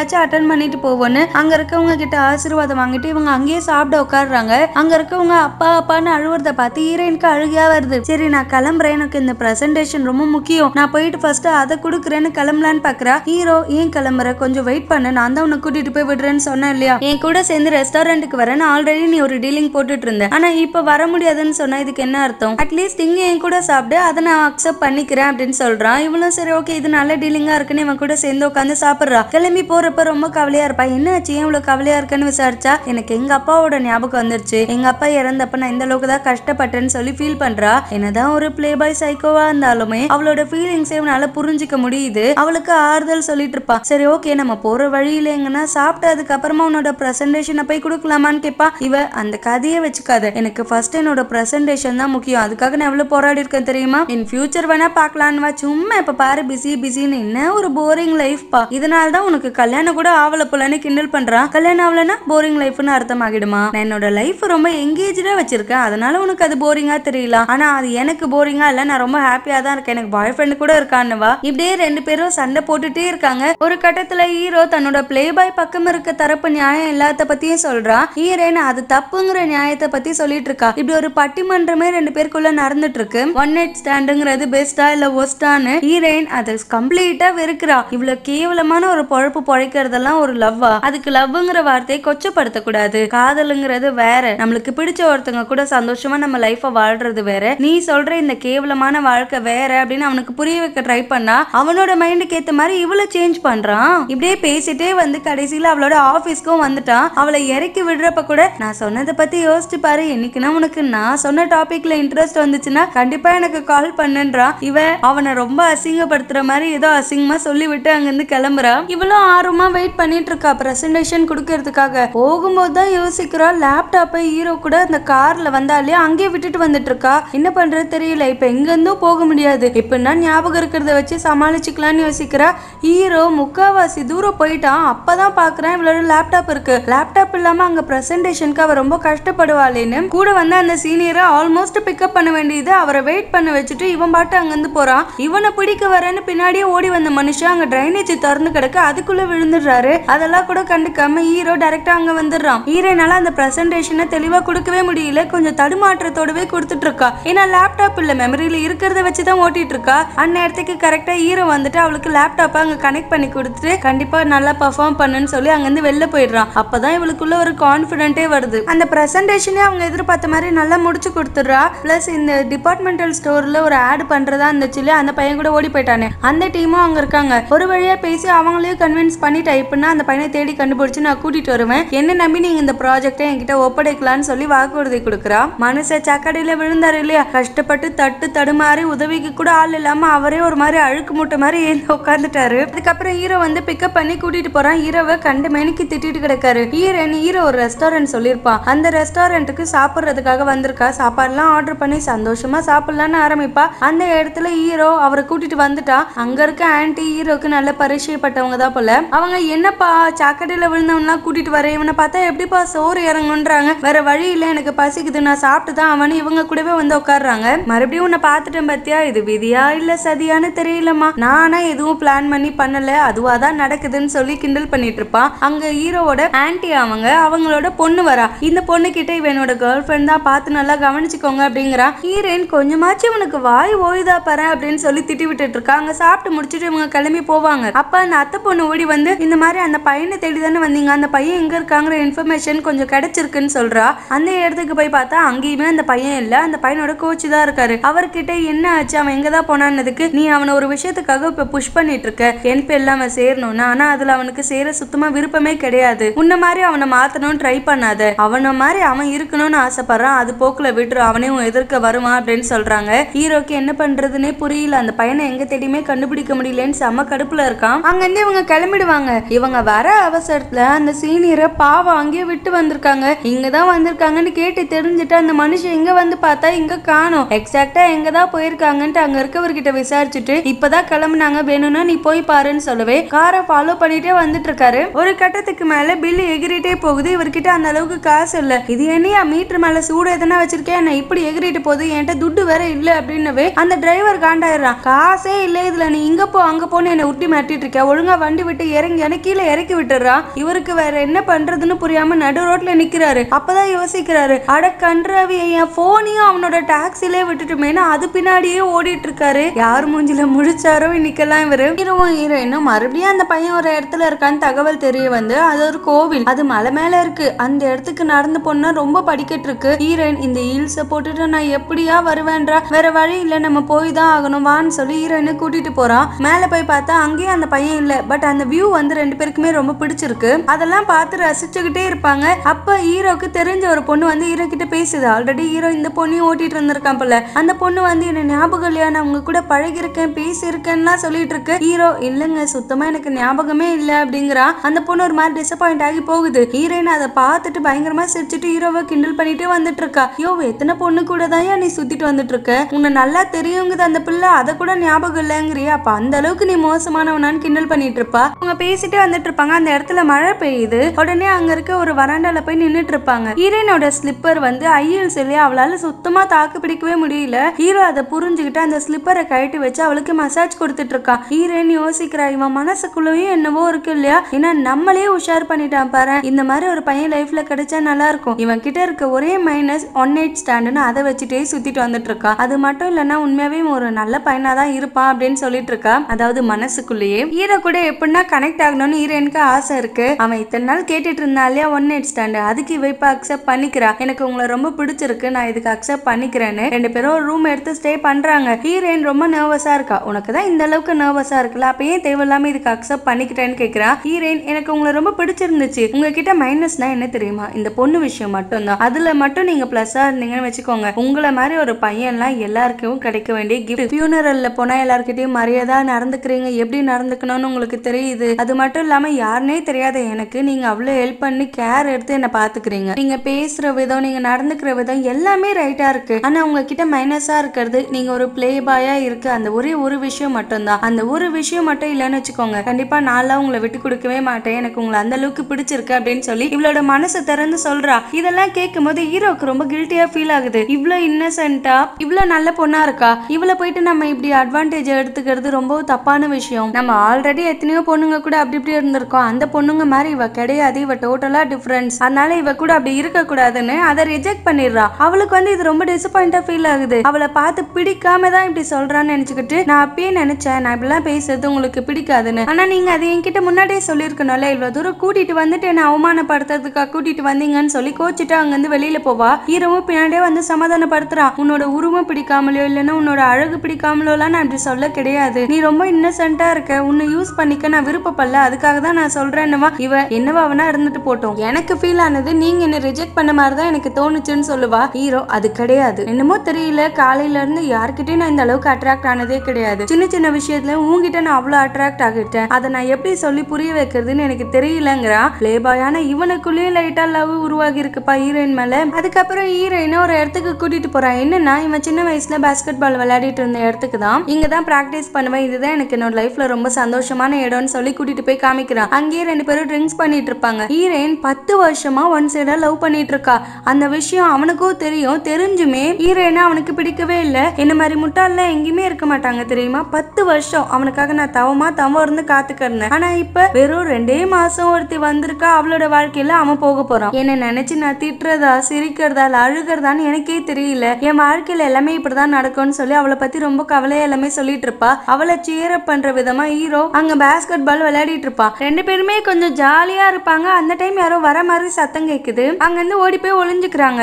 ஏச்சும் அட்டன் பண்ணிட்டு போவோன்னு அங்கே இருக்கவங்க கிட்ட ஆசீர்வாதம் வாங்கிட்டு இவங்க அங்கேயே சாப்பிட உட்காடுறாங்க அங்க இருக்கவங்க அப்பா அப்பான்னு அழுவுறத பார்த்து ஹீரோயினுக்கு அழுகையாக வருது சரி நான் கிளம்புறேன் எனக்கு இந்த பிரசன்டேஷன் ரொம்ப முக்கியம் நான் போயிட்டு ஃபர்ஸ்ட் அதை கொடுக்குறேன்னு கிளம்பலான்னு பாக்குறா ஹீரோ ஏன் கிளம்புற கொஞ்சம் வெயிட் பண்ண நான் தான் உன்னை கூட்டிட்டு போய் விடுறேன்னு சொன்னேன் இல்லையா என் கூட சேர்ந்து ரெஸ்டாரண்ட்டுக்கு வரேன்னு ஆல்ரெடி நீ ஒரு டீலிங் போட்டுட்டு இருந்த ஆனா இப்ப வர முடியும் முடியாதுன்னு சொன்னா இதுக்கு என்ன அர்த்தம் அட்லீஸ்ட் இங்க என் கூட சாப்பிட்டு அதை நான் அக்செப்ட் பண்ணிக்கிறேன் அப்படின்னு சொல்றான் இவளும் சரி ஓகே இது நல்ல டீலிங்கா இருக்குன்னு இவன் கூட சேர்ந்து உட்காந்து சாப்பிட்றா கிளம்பி போறப்ப ரொம்ப கவலையா இருப்பா என்ன ஆச்சு இவ்வளவு கவலையா இருக்குன்னு விசாரிச்சா எனக்கு எங்க அப்பாவோட ஞாபகம் வந்துருச்சு எங்க அப்பா இறந்தப்ப நான் இந்த அளவுக்கு தான் கஷ்டப்பட்டேன்னு சொல்லி ஃபீல் பண்றா என்னதான் ஒரு பிளே பாய் சைக்கோவா இருந்தாலுமே அவளோட ஃபீலிங்ஸை இவனால புரிஞ்சுக்க முடியுது அவளுக்கு ஆறுதல் சொல்லிட்டு இருப்பா சரி ஓகே நம்ம போற வழியில எங்கன்னா சாப்பிட்டதுக்கு அப்புறமா உன்னோட பிரசன்டேஷனை போய் கொடுக்கலாமான்னு கேட்பா இவ அந்த கதையை வச்சுக்காத எனக்கு ஃபர்ஸ்ட் என்னோட என்னோட ப்ரெசன்டேஷன் தான் முக்கியம் அதுக்காக நான் எவ்வளோ போராடி இருக்கேன் தெரியுமா என் ஃபியூச்சர் வேணா பார்க்கலான்னு சும்மா இப்போ பாரு பிஸி பிஸின்னு என்ன ஒரு போரிங் லைஃப்பா இதனால தான் உனக்கு கல்யாணம் கூட ஆவல போலன்னு கிண்டல் பண்றான் கல்யாணம் ஆவலன்னா போரிங் லைஃப்னு ஆகிடுமா நான் என்னோட லைஃப் ரொம்ப எங்கேஜா வச்சிருக்கேன் அதனால உனக்கு அது போரிங்கா தெரியல ஆனா அது எனக்கு போரிங்கா இல்ல நான் ரொம்ப ஹாப்பியா தான் இருக்கேன் எனக்கு பாய் ஃப்ரெண்ட் கூட இருக்கான்னுவா இப்படியே ரெண்டு பேரும் சண்டை போட்டுட்டே இருக்காங்க ஒரு கட்டத்துல ஹீரோ தன்னோட பிளே பாய் பக்கம் இருக்க தரப்பு நியாயம் எல்லாத்த பத்தியும் சொல்றான் ஹீரேன்னு அது தப்புங்கிற நியாயத்தை பத்தி சொல்லிட்டு இருக்கா இப்படி இப்படி ஒரு பட்டிமன்றமே ரெண்டு பேருக்குள்ள நடந்துட்டு இருக்கு ஒன் நைட் ஸ்டாண்டுங்கிறது பெஸ்டா இல்ல ஒஸ்டான்னு ஹீரோயின் அதை கம்ப்ளீட்டா வெறுக்கிறா இவ்வளவு கேவலமான ஒரு பொழப்பு பொழைக்கிறதெல்லாம் ஒரு லவ்வா அதுக்கு லவ்ங்கிற வார்த்தையை கொச்சப்படுத்த கூடாது காதலுங்கிறது வேற நம்மளுக்கு பிடிச்ச ஒருத்தவங்க கூட சந்தோஷமா நம்ம லைஃப வாழ்றது வேற நீ சொல்ற இந்த கேவலமான வாழ்க்கை வேற அப்படின்னு அவனுக்கு புரிய வைக்க ட்ரை பண்ணா அவனோட மைண்டுக்கு ஏத்த மாதிரி இவ்வளவு சேஞ்ச் பண்றான் இப்படியே பேசிட்டே வந்து கடைசியில அவளோட ஆபீஸ்க்கும் வந்துட்டான் அவளை இறக்கி விடுறப்ப கூட நான் சொன்னதை பத்தி யோசிச்சு பாரு என்னைக்குன்னா உனக்கு எனக்கு நான் சொன்ன டாபிக்ல இன்ட்ரெஸ்ட் வந்துச்சுன்னா கண்டிப்பா எனக்கு கால் பண்ணுன்றான் இவன் அவனை ரொம்ப அசிங்கப்படுத்துற மாதிரி ஏதோ அசிங்கமா சொல்லிவிட்டு அங்கிருந்து கிளம்புறான் இவ்வளவு ஆர்வமா வெயிட் பண்ணிட்டு இருக்கா பிரசன்டேஷன் கொடுக்கறதுக்காக போகும்போது தான் யோசிக்கிறா லேப்டாப்பை ஹீரோ கூட அந்த கார்ல வந்தாலே அங்கேயே விட்டுட்டு வந்துட்டு இருக்கா என்ன பண்றது தெரியல இப்ப எங்க இருந்தும் போக முடியாது இப்படின்னா ஞாபகம் இருக்கிறத வச்சு சமாளிச்சுக்கலாம்னு யோசிக்கிறா ஹீரோ முக்காவாசி தூரம் போயிட்டான் அப்பதான் பாக்குறேன் இவளோட லேப்டாப் இருக்கு லேப்டாப் இல்லாம அங்க பிரசன்டேஷனுக்கு அவ ரொம்ப கஷ்டப்படுவாளேன்னு கூட வந்து அந்த சீனியரை ஆல்மோஸ்ட் பிக்கப் பண்ண வேண்டியது அவரை வெயிட் பண்ண வச்சுட்டு இவன் பாட்டு அங்கேருந்து போறான் இவனை பிடிக்க வரேன்னு பின்னாடியே ஓடி வந்த மனுஷன் அங்க டிரைனேஜ் திறந்து கிடக்க அதுக்குள்ள விழுந்துடுறாரு அதெல்லாம் கூட கண்டுக்காம ஹீரோ டைரக்டா அங்க வந்துடுறான் ஹீரோனால அந்த பிரசன்டேஷனை தெளிவா கொடுக்கவே முடியல கொஞ்சம் தடுமாற்றத்தோடவே கொடுத்துட்டு இருக்கா ஏன்னா லேப்டாப் இல்ல மெமரியில இருக்கிறத வச்சுதான் ஓட்டிட்டு இருக்கா அந்நேரத்துக்கு கரெக்டா ஹீரோ வந்துட்டு அவளுக்கு லேப்டாப்பை அங்க கனெக்ட் பண்ணி கொடுத்துட்டு கண்டிப்பா நல்லா பர்ஃபார்ம் பண்ணுன்னு சொல்லி அங்கிருந்து வெளில போயிடுறான் அப்பதான் இவளுக்குள்ள ஒரு கான்பிடென்ட்டே வருது அந்த பிரசன்டேஷனே அவங்க எதிர்பார்த்த மாதிரி நல்லா முடிச்சு கொடுத்துட்றா ப்ளஸ் இந்த டிபார்ட்மெண்டல் ஸ்டோரில் ஒரு ஆட் பண்ணுறதா இருந்துச்சு அந்த பையன் கூட ஓடி போயிட்டானே அந்த டீமும் அவங்க இருக்காங்க ஒரு வழியாக பேசி அவங்களையும் கன்வின்ஸ் பண்ணி டைப்புனா அந்த பையனை தேடி கண்டுபிடிச்சு நான் கூட்டிகிட்டு வருவேன் என்ன நம்பி நீங்கள் இந்த ப்ராஜெக்டை என்கிட்ட ஒப்படைக்கலாம்னு சொல்லி வாக்குறுதி கொடுக்குறா மனச சக்கடையில் விழுந்தார் இல்லையா கஷ்டப்பட்டு தட்டு தடுமாறி உதவிக்கு கூட ஆள் இல்லாமல் அவரே ஒரு மாதிரி அழுக்கு மூட்டை மாதிரி உட்காந்துட்டாரு அதுக்கப்புறம் ஹீரோ வந்து பிக்கப் பண்ணி கூட்டிட்டு போறான் ஹீரோவை கண்டு மெனிக்கு திட்டிட்டு கிடக்காரு ஹீரோ ஹீரோ ஒரு ரெஸ்டாரண்ட் சொல்லியிருப்பான் அந்த ரெஸ்டாரண்ட்டுக்கு சாப்பிட்றதுக்காக வந்திருக்கா சாப்பாடுலாம் ஆர்டர் பண்ணி சந்தோஷமா சாப்பிடலான்னு ஆரம்பிப்பா அந்த இடத்துல ஹீரோ அவரை கூட்டிட்டு வந்துட்டா அங்க இருக்க ஆன்டி ஹீரோக்கு நல்ல பரிசயப்பட்டவங்க தான் போல அவங்க என்னப்பா சாக்கடையில விழுந்தவன்லாம் கூட்டிட்டு வர இவனை பார்த்தா எப்படிப்பா சோறு இறங்குன்றாங்க வேற வழி இல்ல எனக்கு பசிக்குது நான் சாப்பிட்டு தான் அவனு இவங்க கூடவே வந்து உட்காடுறாங்க மறுபடியும் உன்னை பார்த்துட்டேன் பத்தியா இது விதியா இல்ல சதியான்னு தெரியலம்மா நானா எதுவும் பிளான் பண்ணி பண்ணல அதுவா தான் நடக்குதுன்னு சொல்லி கிண்டல் பண்ணிட்டு இருப்பான் அங்க ஹீரோவோட ஆன்டி அவங்க அவங்களோட பொண்ணு வரா இந்த பொண்ணு கிட்ட இவனோட கேர்ள் ஃபிரெண்ட் தான் பார்த்து பார்த்து நல்லா கவனிச்சுக்கோங்க அப்படிங்கிறா ஹீரோயின் கொஞ்சமாச்சும் உனக்கு வாய் ஓய்தா பாரு அப்படின்னு சொல்லி திட்டி விட்டுட்டு இருக்கா அங்க சாப்பிட்டு முடிச்சுட்டு இவங்க கிளம்பி போவாங்க அப்ப அந்த அத்தை பொண்ணு ஓடி வந்து இந்த மாதிரி அந்த பையனை தேடி தானே வந்தீங்க அந்த பையன் எங்க இருக்காங்கிற இன்ஃபர்மேஷன் கொஞ்சம் கிடைச்சிருக்குன்னு சொல்றா அந்த இடத்துக்கு போய் பார்த்தா அங்கேயுமே அந்த பையன் இல்ல அந்த பையனோட கோச் தான் இருக்காரு அவர்கிட்ட என்ன ஆச்சு அவன் எங்க தான் போனான்னதுக்கு நீ அவனை ஒரு விஷயத்துக்காக இப்ப புஷ் பண்ணிட்டு இருக்க என் பேர்ல அவன் சேரணும்னா ஆனா அதுல அவனுக்கு சேர சுத்தமா விருப்பமே கிடையாது உன்ன மாதிரி அவனை மாத்தணும்னு ட்ரை பண்ணாத அவன மாதிரி அவன் இருக்கணும்னு ஆசைப்படுறான் அது போக்குல போக்கில் விட்டுரு அவனே எதிர்க்க வருவான் அப்படின்னு சொல்றாங்க ஹீரோக்கு என்ன பண்றதுன்னே புரியல அந்த பையனை எங்க தேடியுமே கண்டுபிடிக்க முடியலன்னு செம்ம கடுப்புல இருக்கான் அங்கிருந்து இவங்க கிளம்பிடுவாங்க இவங்க வர அவசரத்துல அந்த சீனியரை பாவம் அங்கேயே விட்டு வந்திருக்காங்க இங்கதான் வந்திருக்காங்கன்னு கேட்டு தெரிஞ்சுட்டு அந்த மனுஷன் இங்க வந்து பார்த்தா இங்க காணும் எக்ஸாக்டா எங்க தான் போயிருக்காங்கன்ட்டு அங்க இருக்கவர்கிட்ட விசாரிச்சுட்டு இப்பதான் கிளம்புனாங்க வேணும்னா நீ போய் பாருன்னு சொல்லவே காரை ஃபாலோ பண்ணிட்டே வந்துட்டு இருக்காரு ஒரு கட்டத்துக்கு மேல பில்லு எகிரிட்டே போகுது இவர்கிட்ட அந்த அளவுக்கு காசு இல்ல இது என்னையா மீட்டர் மேல சூடு எத்தனை வச்சிருக்கேன் என்ன இப்படி எகிரிட்டு போகுது என்கிட்ட துட்டு வேற இல்லை அப்படின்னவே அந்த டிரைவர் காண்டாயிடுறான் காசே இல்லை இதுல நீ இங்க போ அங்க போன்னு என்னை உட்டி மாட்டிட்டு இருக்க ஒழுங்கா வண்டி விட்டு இறங்கி என கீழே இறக்கி விட்டுறான் இவருக்கு வேற என்ன பண்றதுன்னு புரியாம நடு ரோட்ல நிக்கிறாரு அப்பதான் யோசிக்கிறாரு அட கன்றவி என் போனையும் அவனோட டாக்ஸிலே விட்டுட்டுமேனு அது பின்னாடியே ஓடிட்டு இருக்காரு யார் மூஞ்சில முழிச்சாரோ இன்னைக்கெல்லாம் இவரு ஹீரோவும் ஹீரோயினும் மறுபடியும் அந்த பையன் ஒரு இடத்துல இருக்கான்னு தகவல் தெரிய வந்து அது ஒரு கோவில் அது மலை மேல இருக்கு அந்த இடத்துக்கு நடந்து போனா ரொம்ப படிக்கட்டு இருக்கு ஹீரோ வந்துடுறேன் இந்த ஹீல்ஸை போட்டுட்டு நான் எப்படியா வருவேன்றா வேற வழி இல்லை நம்ம போய் தான் ஆகணும் வான்னு சொல்லி ஹீரோயினை கூட்டிட்டு போறான் மேலே போய் பார்த்தா அங்கேயே அந்த பையன் இல்லை பட் அந்த வியூ வந்து ரெண்டு பேருக்குமே ரொம்ப பிடிச்சிருக்கு அதெல்லாம் பார்த்து ரசிச்சுக்கிட்டே இருப்பாங்க அப்ப ஹீரோக்கு தெரிஞ்ச ஒரு பொண்ணு வந்து ஹீரோ கிட்ட பேசுது ஆல்ரெடி ஹீரோ இந்த பொண்ணையும் ஓட்டிட்டு இருந்திருக்கான் அந்த பொண்ணு வந்து என்ன ஞாபகம் இல்லையா நான் உங்க கூட பழகிருக்கேன் பேசியிருக்கேன்னா சொல்லிட்டு இருக்கு ஹீரோ இல்லைங்க சுத்தமா எனக்கு ஞாபகமே இல்லை அப்படிங்கிறா அந்த பொண்ணு ஒரு மாதிரி டிசப்பாயிண்ட் ஆகி போகுது ஹீரோயின் அதை பார்த்துட்டு பயங்கரமா சிரிச்சுட்டு ஹீரோவை கிண்டல் பண்ணிட்டு வந்துட்டு இருக்கா ஐயோ எத்தனை பொண்ணு கூட தான் நீ சுத்திட்டு வந்துட்டு இருக்க உன்னை நல்லா தெரியுங்குது அந்த பிள்ளை அதை கூட ஞாபகம் இல்லைங்கிறியா அப்ப அந்த அளவுக்கு நீ மோசமானவனான்னு கிண்டல் பண்ணிட்டு இருப்பா அவங்க பேசிட்டே வந்துட்டு இருப்பாங்க அந்த இடத்துல மழை பெய்யுது உடனே அங்க இருக்க ஒரு வராண்டால போய் நின்னுட்டு இருப்பாங்க ஹீரோயினோட ஸ்லிப்பர் வந்து ஐயல்ஸ் இல்லையா அவளால சுத்தமா தாக்கு பிடிக்கவே முடியல ஹீரோ அதை புரிஞ்சுக்கிட்டு அந்த ஸ்லிப்பரை கழட்டி வச்சு அவளுக்கு மசாஜ் கொடுத்துட்டு இருக்கான் ஹீரோயின் யோசிக்கிறா இவன் மனசுக்குள்ளேயும் என்னவோ இருக்கு இல்லையா ஏன்னா நம்மளே உஷார் பண்ணிட்டான் பாரு இந்த மாதிரி ஒரு பையன் லைஃப்ல கிடைச்சா நல்லா இருக்கும் இவன் கிட்ட இருக்க ஒரே மைனஸ் ஒன் எயிட் ஸ்டாண்டுன்னு அதை வச்சுட்டே சுத்திட்டு வந்துட்டு அது மட்டும் இல்லைன்னா உண்மையாவே ஒரு நல்ல பையனா தான் இருப்பான் அப்படின்னு சொல்லிட்டு இருக்கா அதாவது மனசுக்குள்ளேயே ஈரை கூட எப்படின்னா கனெக்ட் ஆகணும்னு ஈரனுக்கு ஆசை இருக்கு அவன் இத்தனை நாள் கேட்டுட்டு இருந்தா இல்லையா ஒன் எயிட் ஸ்டாண்டு அதுக்கு இவ இப்ப அக்செப்ட் பண்ணிக்கிறான் எனக்கு உங்களை ரொம்ப பிடிச்சிருக்கு நான் இதுக்கு அக்செப்ட் பண்ணிக்கிறேன்னு ரெண்டு பேரும் ஒரு ரூம் எடுத்து ஸ்டே பண்றாங்க ஹீரோயின் ரொம்ப நர்வஸா இருக்கா உனக்கு தான் இந்த அளவுக்கு நர்வஸா இருக்குல்ல அப்ப ஏன் தேவையில்லாம இதுக்கு அக்செப்ட் பண்ணிக்கிட்டேன்னு கேக்குறா ஹீரோயின் எனக்கு உங்களை ரொம்ப பிடிச்சிருந்துச்சு உங்ககிட்ட மைனஸ்னா என்ன தெரியுமா இந்த பொண்ணு விஷயம் மட்டும் தான் அதுல மட்டும் நீங்க ப்ளஸ்ஸாக இருந்தீங்கன்னு வச்சுக்கோங்க உங்களை மாதிரி ஒரு பையன்லாம் எல்லாருக்கும் கிடைக்க வேண்டிய கிஃப்ட் ஃபியூனரலில் போனால் எல்லாருக்கிட்டையும் மரியாதை நடந்துக்கிறீங்க எப்படி நடந்துக்கணும்னு உங்களுக்கு தெரியுது அது மட்டும் இல்லாமல் யாருனே தெரியாத எனக்கு நீங்கள் அவ்வளோ ஹெல்ப் பண்ணி கேர் எடுத்து என்னை பார்த்துக்கிறீங்க நீங்கள் பேசுகிற விதம் நீங்கள் நடந்துக்கிற விதம் எல்லாமே ரைட்டாக இருக்குது ஆனால் உங்ககிட்ட மைனஸாக இருக்கிறது நீங்கள் ஒரு பிளே பாயாக இருக்கு அந்த ஒரே ஒரு விஷயம் மட்டும்தான் அந்த ஒரு விஷயம் மட்டும் இல்லைன்னு வச்சுக்கோங்க கண்டிப்பாக நான்லாம் உங்களை விட்டு கொடுக்கவே மாட்டேன் எனக்கு உங்களை அந்த அளவுக்கு பிடிச்சிருக்கு அப்படின்னு சொல்லி இவளோட மனசு திறந்து சொல்கிறா இதெல்லாம் கேட்கும் போது ஹீரோக்கு ரொம்ப கில்ட்டியா ஃபீல் ஆகுது இவ்வளவு இன்னசென்ட்டா இவ்வளோ நல்ல பொண்ணா இருக்கா இவ்வளோ போயிட்டு நம்ம இப்படி அட்வான்டேஜ் எடுத்துக்கிறது ரொம்ப தப்பான விஷயம் நம்ம ஆல்ரெடி எத்தனையோ பொண்ணுங்க கூட அப்படி இப்படி இருந்திருக்கோம் அந்த பொண்ணுங்க மாதிரி இவ கிடையாது இவ டோட்டலா டிஃப்ரென்ஸ் அதனால இவ கூட அப்படி இருக்க கூடாதுன்னு அதை ரிஜெக்ட் பண்ணிடுறா அவளுக்கு வந்து இது ரொம்ப டிசப்பாயிண்டா ஃபீல் ஆகுது அவளை பார்த்து பிடிக்காம தான் இப்படி சொல்றான்னு நினைச்சுக்கிட்டு நான் அப்பயே நினைச்சேன் நான் இப்படிலாம் பேசுறது உங்களுக்கு பிடிக்காதுன்னு ஆனா நீங்க அதை என்கிட்ட முன்னாடியே சொல்லியிருக்கணும்ல இவ்வளவு தூரம் கூட்டிட்டு வந்துட்டு என்ன அவமானப்படுத்துறதுக்காக கூட்டிட்டு வந்தீங்கன்னு சொல்லி கோச்சிட்டு அங்கிருந்து வெளியில போவா ஹீரோவும் பின்னாடியே வந்து சமாதானப்படுத்துறான் உன்னோட உருவம் பிடிக்காமலோ இல்லைன்னா உன்னோட அழகு பிடிக்காமலோலாம் நான் அப்படி சொல்ல கிடையாது நீ ரொம்ப இன்னசென்டா இருக்க உன்னை யூஸ் பண்ணிக்க நான் விருப்பப்படல அதுக்காக தான் நான் சொல்றேன்னுவா இவ அவனா இருந்துட்டு போட்டோம் எனக்கு ஃபீல் ஆனது நீங்க என்ன ரிஜெக்ட் பண்ண மாதிரி தான் எனக்கு தோணுச்சுன்னு சொல்லுவா ஹீரோ அது கிடையாது என்னமோ தெரியல காலையில இருந்து யார்கிட்டயும் நான் இந்த அளவுக்கு அட்ராக்ட் ஆனதே கிடையாது சின்ன சின்ன விஷயத்துல உங்ககிட்ட நான் அவ்வளவு அட்ராக்ட் ஆகிட்டேன் அதை நான் எப்படி சொல்லி புரிய வைக்கிறதுன்னு எனக்கு தெரியலங்கிறா பிளேபாயான இவனுக்குள்ளேயே லைட்டா லவ் உருவாகி இருக்குப்பா ஹீரோயின் மேல அதுக்கப்புறம் ஹீரோ ஒரு இடத்துக்கு கூட்டிட்டு போறான் என்னன்னா இவன் சின்ன வயசுல பாஸ்கெட் பால் விளையாடிட்டு இருந்த இடத்துக்கு தான் இங்க தான் பிராக்டிஸ் பண்ணுவேன் இதுதான் எனக்கு என்னோட லைஃப்ல ரொம்ப சந்தோஷமான இடம்னு சொல்லி கூட்டிட்டு போய் காமிக்கிறான் அங்கேயே ரெண்டு பேரும் ட்ரிங்க்ஸ் பண்ணிட்டு இருப்பாங்க ஹீரோயின் பத்து வருஷமா ஒன் சைடா லவ் பண்ணிட்டு இருக்கா அந்த விஷயம் அவனுக்கும் தெரியும் தெரிஞ்சுமே ஹீரோயினா அவனுக்கு பிடிக்கவே இல்லை என்ன மாதிரி முட்டாள்ல எங்கேயுமே இருக்க மாட்டாங்க தெரியுமா பத்து வருஷம் அவனுக்காக நான் தவமா தவம் இருந்து காத்துக்கிறேன் ஆனா இப்ப வெறும் ரெண்டே மாசம் ஒருத்தி வந்திருக்கா அவளோட வாழ்க்கையில அவன் போக போறான் என்ன நினைச்சு நான் திட்டுறதா சிரிக்கிறதா அவள் அழுகிறதான்னு எனக்கே தெரியல என் வாழ்க்கையில் எல்லாமே இப்படிதான் நடக்கும்னு சொல்லி அவளை பற்றி ரொம்ப கவலையாக எல்லாமே சொல்லிட்டு இருப்பா அவளை சேரப் பண்ணுற விதமாக ஹீரோ அங்கே பேஸ்கெட் பால் விளையாடிட்டு இருப்பா ரெண்டு பேருமே கொஞ்சம் ஜாலியாக இருப்பாங்க அந்த டைம் யாரோ வர மாதிரி சத்தம் கேட்குது அங்கேருந்து ஓடி போய் ஒளிஞ்சுக்கிறாங்க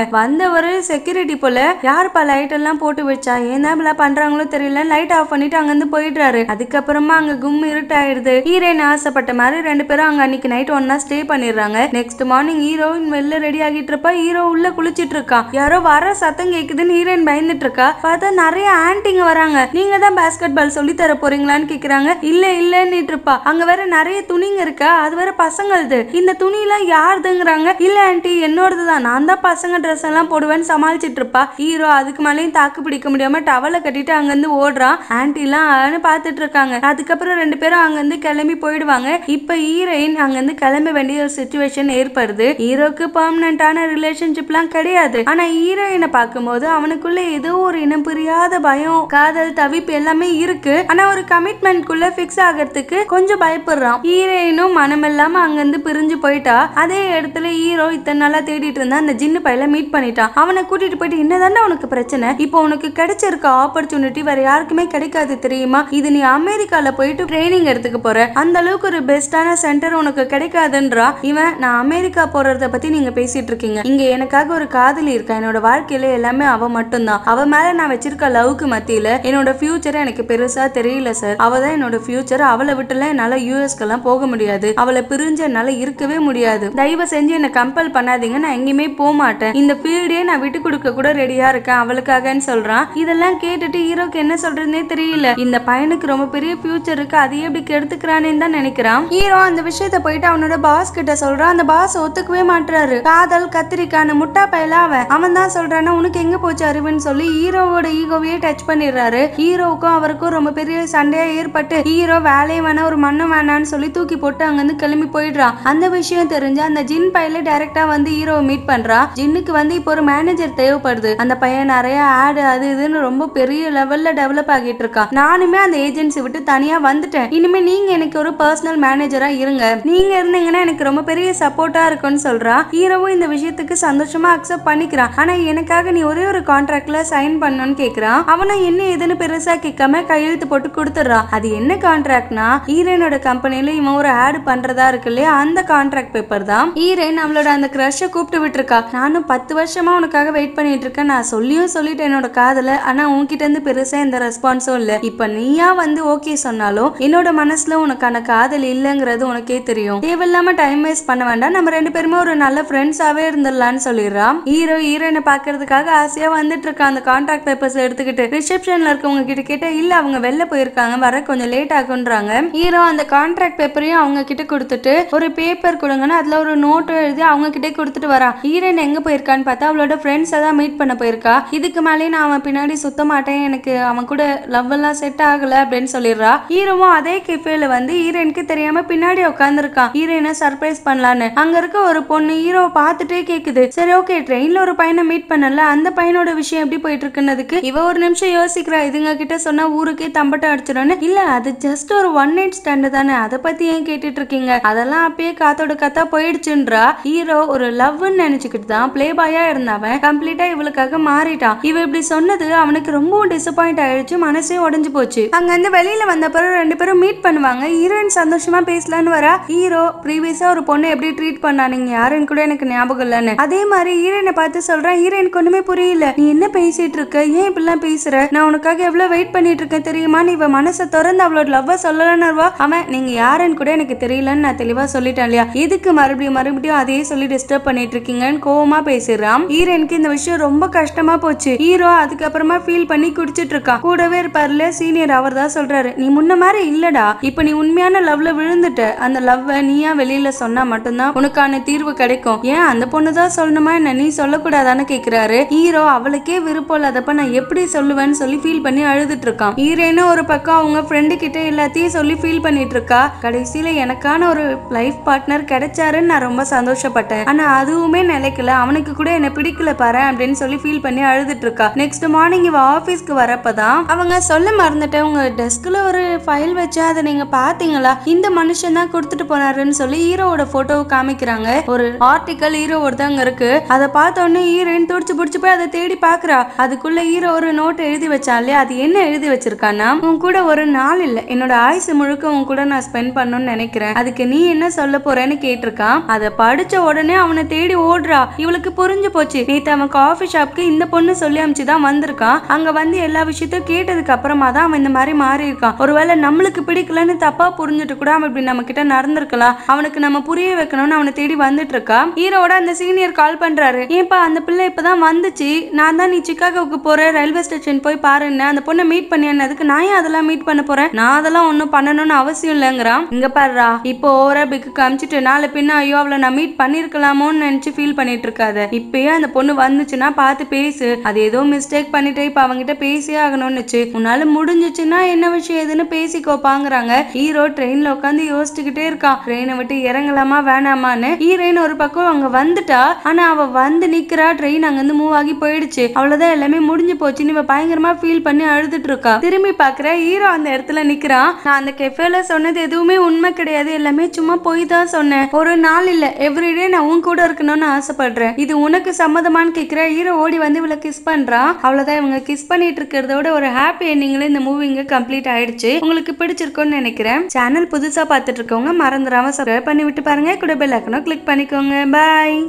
ஒரு செக்யூரிட்டி போல யாருப்பா லைட் எல்லாம் போட்டு வச்சா ஏன் பண்றாங்களோ தெரியல லைட் ஆஃப் பண்ணிட்டு அங்கேருந்து போயிடுறாரு அதுக்கப்புறமா அங்க கும் இருட்டாயிடுது ஹீரோயின் ஆசைப்பட்ட மாதிரி ரெண்டு பேரும் அங்க அன்னைக்கு நைட் ஒன்னா ஸ்டே பண்ணிடுறாங்க நெக்ஸ்ட் மார்னிங் ஹீரோயின் வெளில ரெடி ஆகிட்டு இருப்பா ஹீரோ உள்ள குளிச்சிட்டு இருக்கான் யாரோ வர சத்தம் கேக்குதுன்னு ஹீரோயின் பயந்துட்டு இருக்கா பார்த்தா நிறைய ஆன்டிங்க வராங்க நீங்க தான் பாஸ்கெட் பால் சொல்லி தர போறீங்களான்னு கேக்குறாங்க இல்ல இல்லன்னு இருப்பா அங்க வேற நிறைய துணிங்க இருக்கா அது வேற பசங்களது இந்த துணி எல்லாம் யாருதுங்கிறாங்க இல்ல ஆன்டி என்னோடது தான் நான் தான் பசங்க ட்ரெஸ் எல்லாம் போடுவேன்னு சமாளிச்சிட்டு இருப்பா ஹீரோ அதுக்கு மேலேயும் தாக்கு பிடிக்க முடியாம டவலை கட்டிட்டு அங்கிருந்து ஓடுறான் ஆன்டி எல்லாம் பார்த்துட்டு இருக்காங்க அதுக்கப்புறம் ரெண்டு பேரும் அங்கிருந்து கிளம்பி போயிடுவாங்க இப்ப ஹீரோயின் அங்கிருந்து கிளம்ப வேண்டிய ஒரு சுச்சுவேஷன் ஏற்படுது ஹீரோக்கு பர்மனண்டான ரிலேஷன்ஷிப்லாம் கிடையாது தெரியாது ஆனா ஹீரோயினை பார்க்கும்போது அவனுக்குள்ள ஏதோ ஒரு இனம் புரியாத பயம் காதல் தவிப்பு எல்லாமே இருக்கு ஆனா ஒரு கமிட்மெண்ட் குள்ள பிக்ஸ் ஆகிறதுக்கு கொஞ்சம் பயப்படுறான் ஹீரோயினும் மனமில்லாம அங்கிருந்து பிரிஞ்சு போயிட்டா அதே இடத்துல ஹீரோ இத்தனை நாளா தேடிட்டு இருந்தா அந்த ஜின்னு பையில மீட் பண்ணிட்டான் அவனை கூட்டிட்டு போயிட்டு என்னதானே உனக்கு பிரச்சனை இப்போ உனக்கு கிடைச்சிருக்க ஆப்பர்ச்சுனிட்டி வேற யாருக்குமே கிடைக்காது தெரியுமா இது நீ அமெரிக்கால போயிட்டு ட்ரைனிங் எடுத்துக்க போற அந்த அளவுக்கு ஒரு பெஸ்டான சென்டர் உனக்கு கிடைக்காதுன்றா இவன் நான் அமெரிக்கா போறத பத்தி நீங்க பேசிட்டு இருக்கீங்க இங்க எனக்காக ஒரு கார் காதலி இருக்கா என்னோட வாழ்க்கையில எல்லாமே அவ மட்டும்தான் அவ மேல நான் வச்சிருக்க லவ்க்கு மத்தியில என்னோட ஃபியூச்சர் எனக்கு பெருசா தெரியல சார் அவ தான் என்னோட ஃபியூச்சர் அவளை விட்டுலாம் என்னால எல்லாம் போக முடியாது அவளை பிரிஞ்ச என்னால இருக்கவே முடியாது தயவு செஞ்சு என்னை கம்பல் பண்ணாதீங்க நான் எங்கேயுமே போக மாட்டேன் இந்த ஃபீல்டே நான் விட்டு கொடுக்க கூட ரெடியா இருக்கேன் அவளுக்காகன்னு சொல்றான் இதெல்லாம் கேட்டுட்டு ஹீரோக்கு என்ன சொல்றதுனே தெரியல இந்த பையனுக்கு ரொம்ப பெரிய ஃபியூச்சர் இருக்கு அதையே இப்படி கெடுத்துக்கிறானே தான் நினைக்கிறான் ஹீரோ அந்த விஷயத்த போயிட்டு அவனோட பாஸ் கிட்ட சொல்றான் அந்த பாஸ் ஒத்துக்கவே மாட்டுறாரு காதல் கத்திரிக்கான முட்டா பயலா அவ அவன் தான் சொல்றானா உனக்கு எங்க போச்சு அறிவுன்னு சொல்லி ஹீரோவோட ஈகோவையே டச் பண்ணிடுறாரு ஹீரோவுக்கும் அவருக்கும் ரொம்ப பெரிய சண்டையா ஏற்பட்டு ஹீரோ வேலையே வேணா ஒரு மண்ணும் வேணான்னு சொல்லி தூக்கி போட்டு அங்கிருந்து கிளம்பி போயிடுறான் அந்த விஷயம் தெரிஞ்சு அந்த ஜின் பையில டைரக்டா வந்து ஹீரோவை மீட் பண்றா ஜின்னுக்கு வந்து இப்போ ஒரு மேனேஜர் தேவைப்படுது அந்த பையன் நிறைய ஆடு அது இதுன்னு ரொம்ப பெரிய லெவல்ல டெவலப் ஆகிட்டு இருக்கான் நானுமே அந்த ஏஜென்சி விட்டு தனியா வந்துட்டேன் இனிமே நீங்க எனக்கு ஒரு பர்சனல் மேனேஜரா இருங்க நீங்க இருந்தீங்கன்னா எனக்கு ரொம்ப பெரிய சப்போர்ட்டா இருக்கும்னு சொல்றா ஹீரோவும் இந்த விஷயத்துக்கு சந்தோஷமா அக்செப்ட் பண்ணிக்கிறான் ஆனா எனக்காக நீ ஒரே ஒரு கான்ட்ராக்ட்ல சைன் பண்ணணும்னு கேக்குறான் அவனும் என்ன ஏதுன்னு பெருசா கேட்காம கையெழுத்து போட்டு கொடுத்துடுறான் அது என்ன கான்ட்ராக்ட்னா ஈரனோட கம்பெனில இவன் ஒரு ஆடு பண்றதா இருக்கு இல்லையா அந்த கான்ட்ராக்ட் பேப்பர் தான் ஈரன் அவளோட அந்த கிரஷை கூப்பிட்டு விட்டுருக்கா நானும் பத்து வருஷமா உனக்காக வெயிட் பண்ணிட்டு இருக்கேன் நான் சொல்லியும் சொல்லிட்டேன் என்னோட காதல ஆனா உன்கிட்ட இருந்து பெருசா எந்த ரெஸ்பான்ஸும் இல்ல இப்ப நீயா வந்து ஓகே சொன்னாலும் என்னோட மனசுல உனக்கான காதல் இல்லைங்கிறது உனக்கே தெரியும் தேவையில்லாம டைம் வேஸ்ட் பண்ண வேண்டாம் நம்ம ரெண்டு பேருமே ஒரு நல்ல ஃப்ரெண்ட்ஸாவே இருந்துடலாம்னு சொல்லிடுறான் ஹீரோ ஹீரோயினை பார்க்கறதுக்காக ஆசையாக வந்துட்டு இருக்கான் அந்த கான்டாக்ட் பேப்பர்ஸ் எடுத்துக்கிட்டு ரிசப்ஷன்ல இருக்கவங்க கிட்ட கேட்ட இல்லை அவங்க வெளில போயிருக்காங்க வர கொஞ்சம் லேட் ஆகுன்றாங்க ஹீரோ அந்த கான்ட்ராக்ட் பேப்பரையும் அவங்க கிட்ட கொடுத்துட்டு ஒரு பேப்பர் கொடுங்கன்னா அதில் ஒரு நோட்டும் எழுதி அவங்க கிட்டே கொடுத்துட்டு வரா ஹீரோயின் எங்கே போயிருக்கான்னு பார்த்தா அவளோட ஃப்ரெண்ட்ஸை தான் மீட் பண்ண போயிருக்கா இதுக்கு மேலே நான் அவன் பின்னாடி சுத்த மாட்டேன் எனக்கு அவன் கூட லவ் எல்லாம் செட் ஆகல அப்படின்னு சொல்லிடுறா ஹீரோவும் அதே கெஃபேல வந்து ஹீரோயினுக்கு தெரியாம பின்னாடி உட்காந்துருக்கான் ஹீரோயினை சர்ப்ரைஸ் பண்ணலான்னு அங்க இருக்க ஒரு பொண்ணு ஹீரோவை பார்த்துட்டே கேக்குது சரி ஓகே ட்ரெயின் ட்ரெயினில் ஒரு பையனை மீட் பண்ணல அந்த பையனோட விஷயம் எப்படி போயிட்டு இருக்குன்னு இவ ஒரு நிமிஷம் யோசிக்கிறா இதுங்க கிட்ட சொன்னா ஊருக்கே தம்பட்டம் அடிச்சிடும் இல்ல அது ஜஸ்ட் ஒரு ஒன் நைட் ஸ்டாண்ட் தானே அதை பத்தி ஏன் கேட்டுட்டு இருக்கீங்க அதெல்லாம் அப்பயே காத்தோட கத்தா போயிடுச்சுன்றா ஹீரோ ஒரு லவ்னு நினைச்சுக்கிட்டு தான் பிளே பாயா இருந்தவன் கம்ப்ளீட்டா இவளுக்காக மாறிட்டான் இவ இப்படி சொன்னது அவனுக்கு ரொம்பவும் டிசப்பாயிண்ட் ஆயிடுச்சு மனசே உடஞ்சு போச்சு அங்க இருந்து வெளியில வந்த பிறகு ரெண்டு பேரும் மீட் பண்ணுவாங்க ஹீரோயின் சந்தோஷமா பேசலான்னு வரா ஹீரோ ப்ரீவியஸா ஒரு பொண்ணு எப்படி ட்ரீட் பண்ணா நீங்க யாருன்னு கூட எனக்கு ஞாபகம் இல்லைன்னு அதே மாதிரி ஹீரோயினை பார்த்து சொல்றான் ஹீரோ எனக்கு ஒண்ணுமே புரியல நீ என்ன பேசிட்டு இருக்க ஏன் இப்படிலாம் பேசுற நான் உனக்காக எவ்வளவு வெயிட் பண்ணிட்டு இருக்கேன் தெரியுமா நீ இவ மனசை திறந்து அவளோட லவ்வ சொல்லலன்னுவா அவன் நீங்க யாருன்னு கூட எனக்கு தெரியலன்னு நான் தெளிவா சொல்லிட்டேன் இல்லையா எதுக்கு மறுபடியும் மறுபடியும் அதையே சொல்லி டிஸ்டர்ப் பண்ணிட்டு இருக்கீங்கன்னு கோவமா பேசிடுறான் ஹீரோனுக்கு இந்த விஷயம் ரொம்ப கஷ்டமா போச்சு ஹீரோ அதுக்கப்புறமா ஃபீல் பண்ணி குடிச்சிட்டு இருக்கான் கூடவே இருப்பாருல சீனியர் அவர் தான் சொல்றாரு நீ முன்ன மாதிரி இல்லடா இப்ப நீ உண்மையான லவ்ல விழுந்துட்ட அந்த லவ்வை நீயா வெளியில சொன்னா மட்டும்தான் உனக்கான தீர்வு கிடைக்கும் ஏன் அந்த பொண்ணு தான் சொல்லணுமா என்ன நீ சொல்ல சொல்லக்கூடாதான்னு கேக்குறாரு ஹீரோ அவளுக்கே விருப்பம் இல்லாதப்ப நான் எப்படி சொல்லுவேன்னு சொல்லி ஃபீல் பண்ணி அழுதுட்டு இருக்கான் ஹீரோன்னு ஒரு பக்கம் அவங்க ஃப்ரெண்டு கிட்ட எல்லாத்தையும் சொல்லி ஃபீல் பண்ணிட்டு இருக்கா கடைசியில எனக்கான ஒரு லைஃப் பார்ட்னர் கிடைச்சாருன்னு நான் ரொம்ப சந்தோஷப்பட்டேன் ஆனா அதுவுமே நினைக்கல அவனுக்கு கூட என்ன பிடிக்கல பாரு அப்படின்னு சொல்லி ஃபீல் பண்ணி அழுதுட்டு இருக்கா நெக்ஸ்ட் மார்னிங் இவ ஆபீஸ்க்கு வரப்பதான் அவங்க சொல்ல மறந்துட்டேன் உங்க டெஸ்க்ல ஒரு ஃபைல் வச்சா அதை நீங்க பாத்தீங்களா இந்த மனுஷன் தான் கொடுத்துட்டு போனாருன்னு சொல்லி ஹீரோவோட போட்டோவை காமிக்கிறாங்க ஒரு ஆர்டிக்கல் ஹீரோவோட தாங்க இருக்கு அதை பார்த்து பார்த்தோன்னே ஹீரோயின் துடிச்சு பிடிச்சி போய் அதை தேடி பார்க்குறா அதுக்குள்ள ஹீரோ ஒரு நோட்டு எழுதி வச்சாலே அது என்ன எழுதி வச்சிருக்கான்னா உன் கூட ஒரு நாள் இல்லை என்னோட ஆயுசு முழுக்க உன் கூட நான் ஸ்பெண்ட் பண்ணணும்னு நினைக்கிறேன் அதுக்கு நீ என்ன சொல்ல போறேன்னு கேட்டிருக்கான் அதை படிச்ச உடனே அவனை தேடி ஓடுறா இவளுக்கு புரிஞ்சு போச்சு நேற்று அவன் காஃபி ஷாப்க்கு இந்த பொண்ணு சொல்லி அமிச்சு தான் வந்திருக்கான் அங்க வந்து எல்லா விஷயத்தையும் கேட்டதுக்கு அப்புறமா தான் அவன் இந்த மாதிரி மாறி இருக்கான் ஒருவேளை நம்மளுக்கு பிடிக்கலன்னு தப்பா புரிஞ்சுட்டு கூட அவன் இப்படி நம்ம கிட்ட நடந்திருக்கலாம் அவனுக்கு நம்ம புரிய வைக்கணும்னு அவனை தேடி வந்துட்டு இருக்கா ஹீரோட அந்த சீனியர் கால் பண்றாரு ஏன்ப்பா அந்த பிள்ளை இப்போ தான் வந்துச்சு நான் தான் நீ சிக்காகோவுக்கு போகிற ரயில்வே ஸ்டேஷன் போய் பாருன்னு அந்த பொண்ணை மீட் அதுக்கு நான் ஏன் அதெல்லாம் மீட் பண்ண போகிறேன் நான் அதெல்லாம் ஒன்றும் பண்ணணும்னு அவசியம் இல்லைங்கிறான் இங்கே பாருறா இப்போ ஓவரா பிக்கு காமிச்சிட்டு நாலு பின்னா ஐயோ அவளை நான் மீட் பண்ணியிருக்கலாமோன்னு நினச்சி ஃபீல் பண்ணிட்டு இருக்காத இப்பயே அந்த பொண்ணு வந்துச்சுன்னா பார்த்து பேசு அது ஏதோ மிஸ்டேக் பண்ணிட்டே இப்போ அவங்ககிட்ட பேசியே ஆகணும்னுச்சு உன்னால முடிஞ்சிச்சுன்னா என்ன விஷயம் எதுன்னு பேசிக்கோப்பாங்கிறாங்க ஹீரோ ட்ரெயினில் உட்காந்து யோசிச்சுக்கிட்டே இருக்கான் ட்ரெயினை விட்டு இறங்கலாமா வேணாமான்னு ஹீரோயின் ஒரு பக்கம் அங்கே வந்துட்டா ஆனால் அவள் வந்து நிக்கிறா ட்ரெயின் அங்கிருந்து மூவ் ஆகி போயிடுச்சு அவ்வளவுதான் எல்லாமே முடிஞ்சு போச்சு இவ பயங்கரமா ஃபீல் பண்ணி அழுதுட்டு இருக்கா திரும்பி பாக்குற ஹீரோ அந்த இடத்துல நிக்கிறான் நான் அந்த கெஃபேல சொன்னது எதுவுமே உண்மை கிடையாது எல்லாமே சும்மா போய் தான் சொன்னேன் ஒரு நாள் இல்ல எவ்ரிடே நான் உன் கூட இருக்கணும்னு ஆசைப்படுறேன் இது உனக்கு சம்மதமானு கேக்குற ஹீரோ ஓடி வந்து இவளை கிஸ் பண்றான் அவ்வளவுதான் இவங்க கிஸ் பண்ணிட்டு இருக்கிறதோட ஒரு ஹாப்பி எண்டிங்ல இந்த மூவி இங்க கம்ப்ளீட் ஆயிடுச்சு உங்களுக்கு பிடிச்சிருக்கும்னு நினைக்கிறேன் சேனல் புதுசா பாத்துட்டு இருக்கவங்க மறந்துடாம சப்ஸ்கிரைப் பண்ணி விட்டு பாருங்க கூட பெல் ஐக்கனும் கிளிக் பண்ணிக்கோங்க பாய்